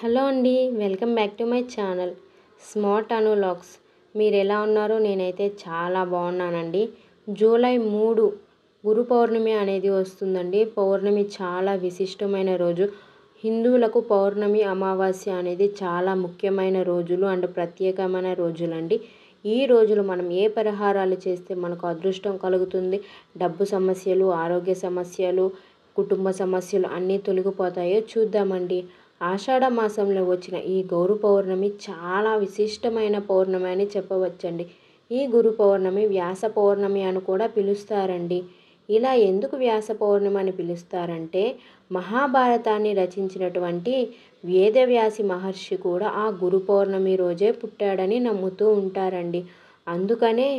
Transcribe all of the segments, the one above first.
hello అండి welcome back to my channel smart అనులాగ్స్ మీరు ఎలా ఉన్నారో నేనైతే చాలా బాగున్నానండి జూలై మూడు గురు పౌర్ణమి అనేది వస్తుందండి పౌర్ణమి చాలా విశిష్టమైన రోజు హిందువులకు పౌర్ణమి అమావాస్య అనేది చాలా ముఖ్యమైన రోజులు అండ్ ప్రత్యేకమైన రోజులండి ఈ రోజులు మనం ఏ పరిహారాలు చేస్తే మనకు అదృష్టం కలుగుతుంది డబ్బు సమస్యలు ఆరోగ్య సమస్యలు కుటుంబ సమస్యలు అన్నీ తొలగిపోతాయో చూద్దామండి ఆషాఢ మాసంలో వచ్చిన ఈ గౌరు పౌర్ణమి చాలా విశిష్టమైన పౌర్ణమి అని చెప్పవచ్చండి ఈ గురు పౌర్ణమి వ్యాస పౌర్ణమి అని కూడా పిలుస్తారండి ఇలా ఎందుకు వ్యాస పౌర్ణమి అని పిలుస్తారంటే మహాభారతాన్ని రచించినటువంటి వేదవ్యాసి మహర్షి కూడా ఆ గురు పౌర్ణమి రోజే పుట్టాడని నమ్ముతూ ఉంటారండి అందుకనే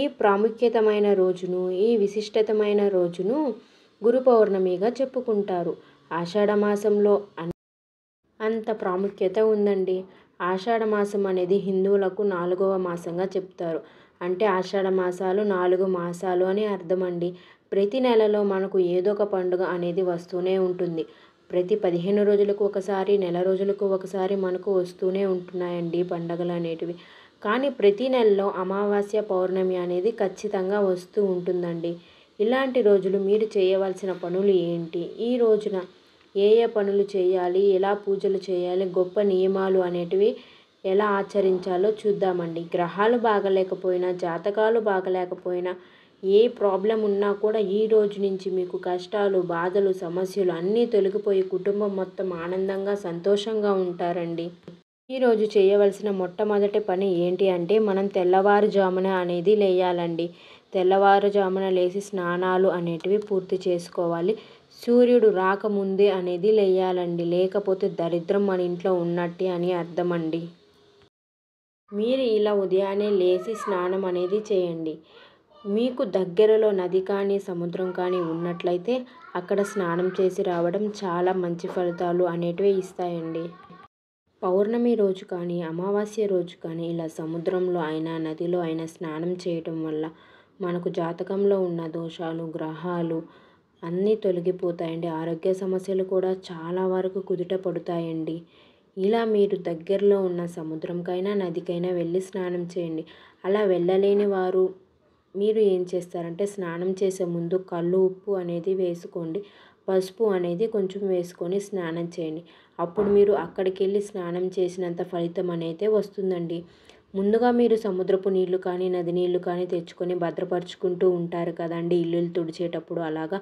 ఈ ప్రాముఖ్యతమైన రోజును ఈ విశిష్టతమైన రోజును గురు పౌర్ణమిగా చెప్పుకుంటారు ఆషాఢ మాసంలో అంత ప్రాముఖ్యత ఉందండి ఆషాఢ మాసం అనేది హిందువులకు నాలుగవ మాసంగా చెప్తారు అంటే ఆషాఢ మాసాలు నాలుగు మాసాలు అని అర్థం అండి ప్రతి నెలలో మనకు ఏదో ఒక పండుగ అనేది వస్తూనే ఉంటుంది ప్రతి పదిహేను రోజులకు ఒకసారి నెల రోజులకు ఒకసారి మనకు వస్తూనే ఉంటున్నాయండి పండుగలు అనేటివి కానీ ప్రతి నెలలో అమావాస్య పౌర్ణమి అనేది ఖచ్చితంగా వస్తూ ఉంటుందండి ఇలాంటి రోజులు మీరు చేయవలసిన పనులు ఏంటి ఈ రోజున ఏ ఏ పనులు చేయాలి ఎలా పూజలు చేయాలి గొప్ప నియమాలు అనేటివి ఎలా ఆచరించాలో చూద్దామండి గ్రహాలు బాగలేకపోయినా జాతకాలు బాగలేకపోయినా ఏ ప్రాబ్లం ఉన్నా కూడా ఈ రోజు నుంచి మీకు కష్టాలు బాధలు సమస్యలు అన్నీ తొలగిపోయి కుటుంబం మొత్తం ఆనందంగా సంతోషంగా ఉంటారండి ఈరోజు చేయవలసిన మొట్టమొదటి పని ఏంటి అంటే మనం తెల్లవారుజామున అనేది లేయాలండి తెల్లవారుజామున లేచి స్నానాలు అనేటివి పూర్తి చేసుకోవాలి సూర్యుడు రాకముందే అనేది లేయాలండి లేకపోతే దరిద్రం మన ఇంట్లో ఉన్నట్టే అని అర్థమండి మీరు ఇలా ఉదయాన్నే లేచి స్నానం అనేది చేయండి మీకు దగ్గరలో నది కానీ సముద్రం కానీ ఉన్నట్లయితే అక్కడ స్నానం చేసి రావడం చాలా మంచి ఫలితాలు అనేటివి ఇస్తాయండి పౌర్ణమి రోజు కానీ అమావాస్య రోజు కానీ ఇలా సముద్రంలో అయినా నదిలో అయినా స్నానం చేయటం వల్ల మనకు జాతకంలో ఉన్న దోషాలు గ్రహాలు అన్నీ తొలగిపోతాయండి ఆరోగ్య సమస్యలు కూడా చాలా వరకు కుదుట పడుతాయండి ఇలా మీరు దగ్గరలో ఉన్న సముద్రంకైనా నదికైనా వెళ్ళి స్నానం చేయండి అలా వెళ్ళలేని వారు మీరు ఏం చేస్తారంటే స్నానం చేసే ముందు కళ్ళు ఉప్పు అనేది వేసుకోండి పసుపు అనేది కొంచెం వేసుకొని స్నానం చేయండి అప్పుడు మీరు అక్కడికి వెళ్ళి స్నానం చేసినంత ఫలితం అనేది వస్తుందండి ముందుగా మీరు సముద్రపు నీళ్లు కానీ నది నీళ్లు కానీ తెచ్చుకొని భద్రపరుచుకుంటూ ఉంటారు కదండి ఇల్లులు తుడిచేటప్పుడు అలాగా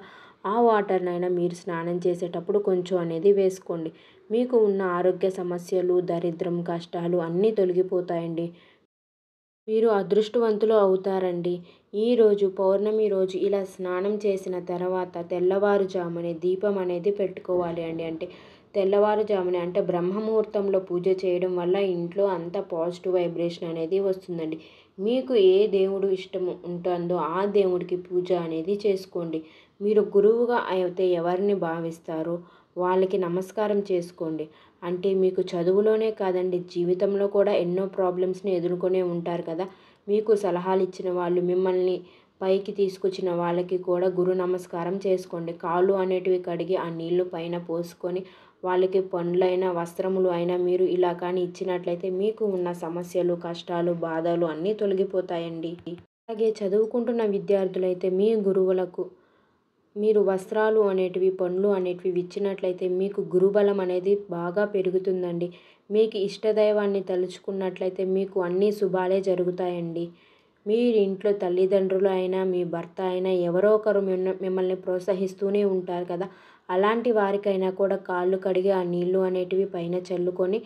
ఆ వాటర్నైనా మీరు స్నానం చేసేటప్పుడు కొంచెం అనేది వేసుకోండి మీకు ఉన్న ఆరోగ్య సమస్యలు దరిద్రం కష్టాలు అన్నీ తొలగిపోతాయండి మీరు అదృష్టవంతులు అవుతారండి ఈరోజు పౌర్ణమి రోజు ఇలా స్నానం చేసిన తర్వాత తెల్లవారుజామునే దీపం అనేది పెట్టుకోవాలి అండి అంటే తెల్లవారుజామున అంటే బ్రహ్మముహూర్తంలో పూజ చేయడం వల్ల ఇంట్లో అంత పాజిటివ్ వైబ్రేషన్ అనేది వస్తుందండి మీకు ఏ దేవుడు ఇష్టం ఉంటుందో ఆ దేవుడికి పూజ అనేది చేసుకోండి మీరు గురువుగా అయితే ఎవరిని భావిస్తారో వాళ్ళకి నమస్కారం చేసుకోండి అంటే మీకు చదువులోనే కాదండి జీవితంలో కూడా ఎన్నో ప్రాబ్లమ్స్ని ఎదుర్కొనే ఉంటారు కదా మీకు సలహాలు ఇచ్చిన వాళ్ళు మిమ్మల్ని పైకి తీసుకొచ్చిన వాళ్ళకి కూడా గురు నమస్కారం చేసుకోండి కాళ్ళు అనేటివి కడిగి ఆ నీళ్లు పైన పోసుకొని వాళ్ళకి పండ్లైనా వస్త్రములు అయినా మీరు ఇలా కానీ ఇచ్చినట్లయితే మీకు ఉన్న సమస్యలు కష్టాలు బాధలు అన్నీ తొలగిపోతాయండి అలాగే చదువుకుంటున్న విద్యార్థులైతే మీ గురువులకు మీరు వస్త్రాలు అనేటివి పండ్లు అనేటివి ఇచ్చినట్లయితే మీకు గురుబలం అనేది బాగా పెరుగుతుందండి మీకు ఇష్టదైవాన్ని తలుచుకున్నట్లయితే మీకు అన్ని శుభాలే జరుగుతాయండి మీరు ఇంట్లో తల్లిదండ్రులు అయినా మీ భర్త అయినా ఎవరో ఒకరు మిమ్మల్ని ప్రోత్సహిస్తూనే ఉంటారు కదా అలాంటి వారికైనా కూడా కాళ్ళు కడిగి ఆ నీళ్లు అనేటివి పైన చల్లుకొని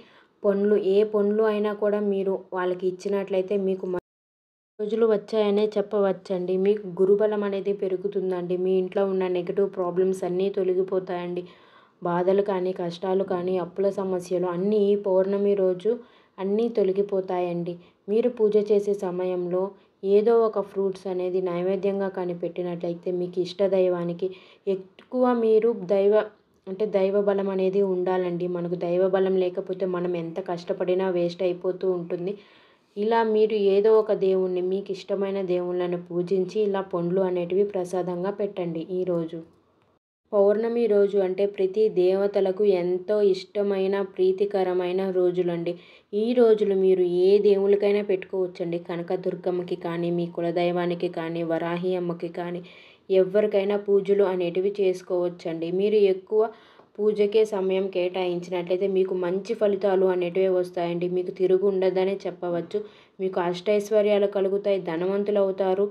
పండ్లు ఏ పండ్లు అయినా కూడా మీరు వాళ్ళకి ఇచ్చినట్లయితే మీకు రోజులు వచ్చాయనే చెప్పవచ్చండి మీకు గురుబలం అనేది పెరుగుతుందండి మీ ఇంట్లో ఉన్న నెగిటివ్ ప్రాబ్లమ్స్ అన్నీ తొలగిపోతాయండి బాధలు కానీ కష్టాలు కానీ అప్పుల సమస్యలు అన్నీ పౌర్ణమి రోజు అన్నీ తొలగిపోతాయండి మీరు పూజ చేసే సమయంలో ఏదో ఒక ఫ్రూట్స్ అనేది నైవేద్యంగా కానీ పెట్టినట్లయితే మీకు ఇష్ట దైవానికి ఎక్కువ మీరు దైవ అంటే దైవ బలం అనేది ఉండాలండి మనకు దైవ బలం లేకపోతే మనం ఎంత కష్టపడినా వేస్ట్ అయిపోతూ ఉంటుంది ఇలా మీరు ఏదో ఒక దేవుణ్ణి మీకు ఇష్టమైన దేవుళ్ళను పూజించి ఇలా పండ్లు అనేటివి ప్రసాదంగా పెట్టండి ఈరోజు పౌర్ణమి రోజు అంటే ప్రతి దేవతలకు ఎంతో ఇష్టమైన ప్రీతికరమైన రోజులండి ఈ రోజులు మీరు ఏ దేవుళ్ళకైనా పెట్టుకోవచ్చండి కనకదుర్గమ్మకి కానీ మీ కులదైవానికి కానీ వరాహి అమ్మకి కానీ ఎవరికైనా పూజలు అనేటివి చేసుకోవచ్చండి మీరు ఎక్కువ పూజకే సమయం కేటాయించినట్లయితే మీకు మంచి ఫలితాలు అనేటివి వస్తాయండి మీకు తిరుగు ఉండదనే చెప్పవచ్చు మీకు అష్టైశ్వర్యాలు కలుగుతాయి ధనవంతులు అవుతారు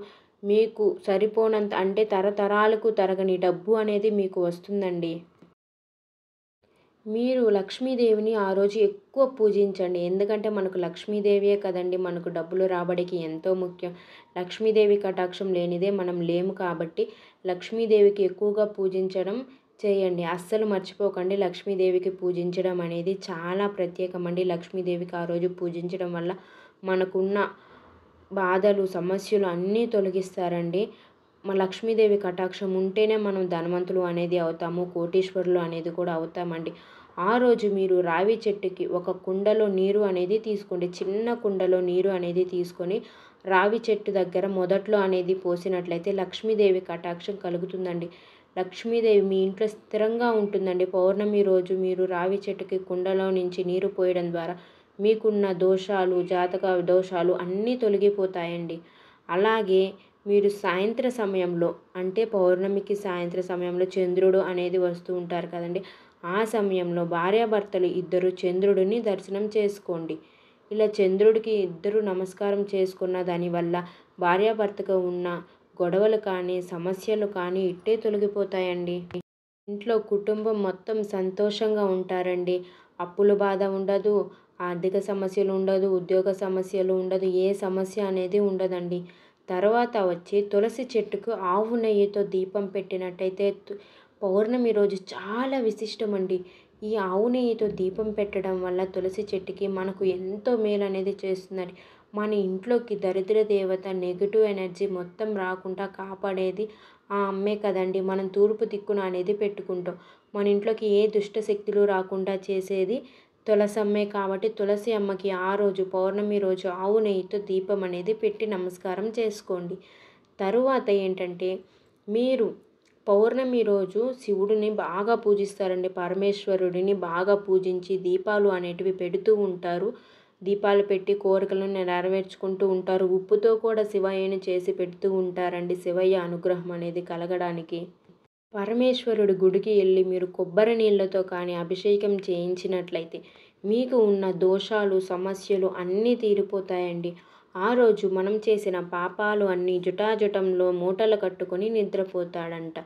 మీకు సరిపోనంత అంటే తరతరాలకు తరగని డబ్బు అనేది మీకు వస్తుందండి మీరు లక్ష్మీదేవిని ఆ రోజు ఎక్కువ పూజించండి ఎందుకంటే మనకు లక్ష్మీదేవియే కదండి మనకు డబ్బులు రాబడికి ఎంతో ముఖ్యం లక్ష్మీదేవి కటాక్షం లేనిదే మనం లేము కాబట్టి లక్ష్మీదేవికి ఎక్కువగా పూజించడం చేయండి అస్సలు మర్చిపోకండి లక్ష్మీదేవికి పూజించడం అనేది చాలా ప్రత్యేకమండి లక్ష్మీదేవికి ఆ రోజు పూజించడం వల్ల మనకున్న బాధలు సమస్యలు అన్నీ తొలగిస్తారండి మా లక్ష్మీదేవి కటాక్షం ఉంటేనే మనం ధనవంతులు అనేది అవుతాము కోటీశ్వరులు అనేది కూడా అవుతామండి ఆ రోజు మీరు రావి చెట్టుకి ఒక కుండలో నీరు అనేది తీసుకోండి చిన్న కుండలో నీరు అనేది తీసుకొని రావి చెట్టు దగ్గర మొదట్లో అనేది పోసినట్లయితే లక్ష్మీదేవి కటాక్షం కలుగుతుందండి లక్ష్మీదేవి మీ ఇంట్లో స్థిరంగా ఉంటుందండి పౌర్ణమి రోజు మీరు రావి చెట్టుకి కుండలో నుంచి నీరు పోయడం ద్వారా మీకున్న దోషాలు జాతక దోషాలు అన్నీ తొలగిపోతాయండి అలాగే మీరు సాయంత్ర సమయంలో అంటే పౌర్ణమికి సాయంత్ర సమయంలో చంద్రుడు అనేది వస్తూ ఉంటారు కదండి ఆ సమయంలో భార్యాభర్తలు ఇద్దరు చంద్రుడిని దర్శనం చేసుకోండి ఇలా చంద్రుడికి ఇద్దరు నమస్కారం చేసుకున్న దానివల్ల భార్యాభర్తగా ఉన్న గొడవలు కానీ సమస్యలు కానీ ఇట్టే తొలగిపోతాయండి ఇంట్లో కుటుంబం మొత్తం సంతోషంగా ఉంటారండి అప్పుల బాధ ఉండదు ఆర్థిక సమస్యలు ఉండదు ఉద్యోగ సమస్యలు ఉండదు ఏ సమస్య అనేది ఉండదండి తర్వాత వచ్చి తులసి చెట్టుకు ఆవు నెయ్యితో దీపం పెట్టినట్టయితే పౌర్ణమి రోజు చాలా విశిష్టమండి ఈ ఆవు నెయ్యితో దీపం పెట్టడం వల్ల తులసి చెట్టుకి మనకు ఎంతో మేలు అనేది చేస్తుందండి మన ఇంట్లోకి దరిద్ర దేవత నెగిటివ్ ఎనర్జీ మొత్తం రాకుండా కాపాడేది ఆ అమ్మే కదండి మనం తూర్పు దిక్కున అనేది పెట్టుకుంటాం మన ఇంట్లోకి ఏ దుష్ట శక్తులు రాకుండా చేసేది తులసి అమ్మే కాబట్టి తులసి అమ్మకి ఆ రోజు పౌర్ణమి రోజు ఆవు నెయ్యితో దీపం అనేది పెట్టి నమస్కారం చేసుకోండి తరువాత ఏంటంటే మీరు పౌర్ణమి రోజు శివుడిని బాగా పూజిస్తారండి పరమేశ్వరుడిని బాగా పూజించి దీపాలు అనేటివి పెడుతూ ఉంటారు దీపాలు పెట్టి కోరికలను నెరవేర్చుకుంటూ ఉంటారు ఉప్పుతో కూడా శివయ్యను చేసి పెడుతూ ఉంటారండి శివయ్య అనుగ్రహం అనేది కలగడానికి పరమేశ్వరుడు గుడికి వెళ్ళి మీరు కొబ్బరి నీళ్ళతో కానీ అభిషేకం చేయించినట్లయితే మీకు ఉన్న దోషాలు సమస్యలు అన్నీ తీరిపోతాయండి ఆ రోజు మనం చేసిన పాపాలు అన్నీ జుటాజుటంలో మూటలు కట్టుకొని నిద్రపోతాడంట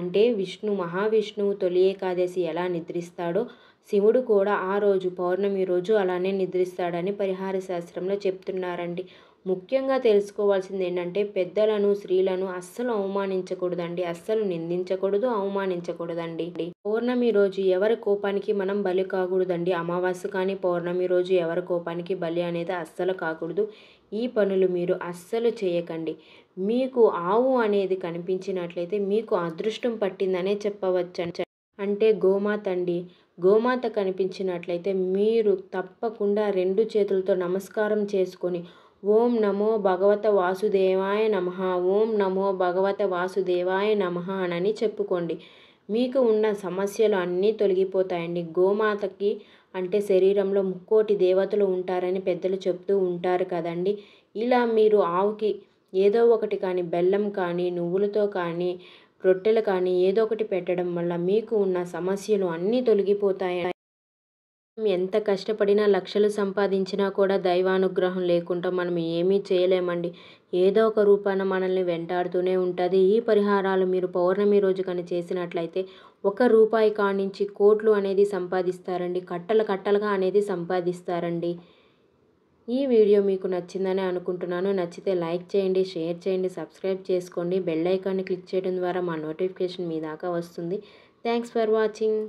అంటే విష్ణు మహావిష్ణువు తొలి ఏకాదశి ఎలా నిద్రిస్తాడో శివుడు కూడా ఆ రోజు పౌర్ణమి రోజు అలానే నిద్రిస్తాడని పరిహార శాస్త్రంలో చెప్తున్నారండి ముఖ్యంగా తెలుసుకోవాల్సింది ఏంటంటే పెద్దలను స్త్రీలను అస్సలు అవమానించకూడదండి అస్సలు నిందించకూడదు అవమానించకూడదండి పౌర్ణమి రోజు ఎవరి కోపానికి మనం బలి కాకూడదండి అమావాస్య కానీ పౌర్ణమి రోజు ఎవరి కోపానికి బలి అనేది అస్సలు కాకూడదు ఈ పనులు మీరు అస్సలు చేయకండి మీకు ఆవు అనేది కనిపించినట్లయితే మీకు అదృష్టం పట్టిందనే చెప్పవచ్చు అంటే గోమాత అండి గోమాత కనిపించినట్లయితే మీరు తప్పకుండా రెండు చేతులతో నమస్కారం చేసుకొని ఓం నమో భగవత వాసుదేవాయ నమ ఓం నమో భగవత వాసుదేవాయ నమ అని చెప్పుకోండి మీకు ఉన్న సమస్యలు అన్నీ తొలగిపోతాయండి గోమాతకి అంటే శరీరంలో ముక్కోటి దేవతలు ఉంటారని పెద్దలు చెప్తూ ఉంటారు కదండి ఇలా మీరు ఆవుకి ఏదో ఒకటి కానీ బెల్లం కానీ నువ్వులతో కానీ రొట్టెలు కానీ ఏదో ఒకటి పెట్టడం వల్ల మీకు ఉన్న సమస్యలు అన్నీ తొలగిపోతాయి ఎంత కష్టపడినా లక్షలు సంపాదించినా కూడా దైవానుగ్రహం లేకుండా మనం ఏమీ చేయలేమండి ఏదో ఒక రూపాన మనల్ని వెంటాడుతూనే ఉంటుంది ఈ పరిహారాలు మీరు పౌర్ణమి రోజు కానీ చేసినట్లయితే ఒక రూపాయి కానించి కోట్లు అనేది సంపాదిస్తారండి కట్టలు కట్టలుగా అనేది సంపాదిస్తారండి ఈ వీడియో మీకు నచ్చిందని అనుకుంటున్నాను నచ్చితే లైక్ చేయండి షేర్ చేయండి సబ్స్క్రైబ్ చేసుకోండి బెల్ ఐకాన్ని క్లిక్ చేయడం ద్వారా మా నోటిఫికేషన్ మీ దాకా వస్తుంది థ్యాంక్స్ ఫర్ వాచింగ్